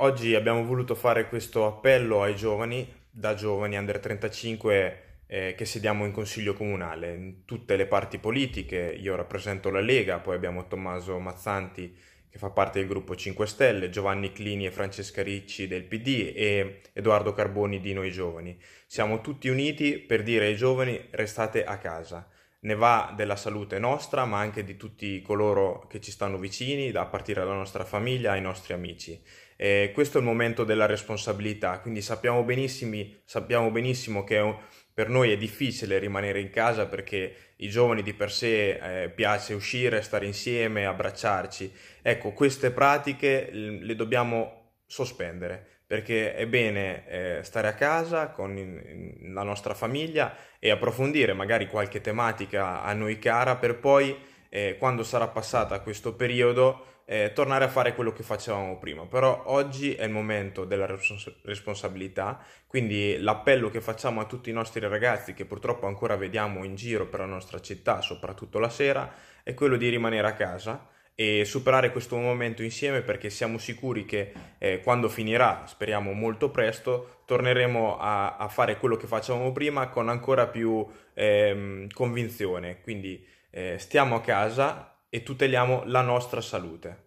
Oggi abbiamo voluto fare questo appello ai giovani, da giovani under 35 eh, che sediamo in consiglio comunale, in tutte le parti politiche, io rappresento la Lega, poi abbiamo Tommaso Mazzanti che fa parte del gruppo 5 Stelle, Giovanni Clini e Francesca Ricci del PD e Edoardo Carboni di Noi Giovani. Siamo tutti uniti per dire ai giovani restate a casa ne va della salute nostra, ma anche di tutti coloro che ci stanno vicini, da partire dalla nostra famiglia ai nostri amici. E questo è il momento della responsabilità, quindi sappiamo benissimo, sappiamo benissimo che un, per noi è difficile rimanere in casa perché i giovani di per sé eh, piace uscire, stare insieme, abbracciarci. Ecco, queste pratiche le dobbiamo sospendere, perché è bene eh, stare a casa con in, in, la nostra famiglia e approfondire magari qualche tematica a noi cara per poi, eh, quando sarà passata questo periodo, eh, tornare a fare quello che facevamo prima. Però oggi è il momento della respons- responsabilità, quindi l'appello che facciamo a tutti i nostri ragazzi che purtroppo ancora vediamo in giro per la nostra città, soprattutto la sera, è quello di rimanere a casa e superare questo momento insieme perché siamo sicuri che eh, quando finirà, speriamo molto presto, torneremo a, a, fare quello che facevamo prima con ancora più ehm, convinzione. Quindi eh, stiamo a casa e tuteliamo la nostra salute.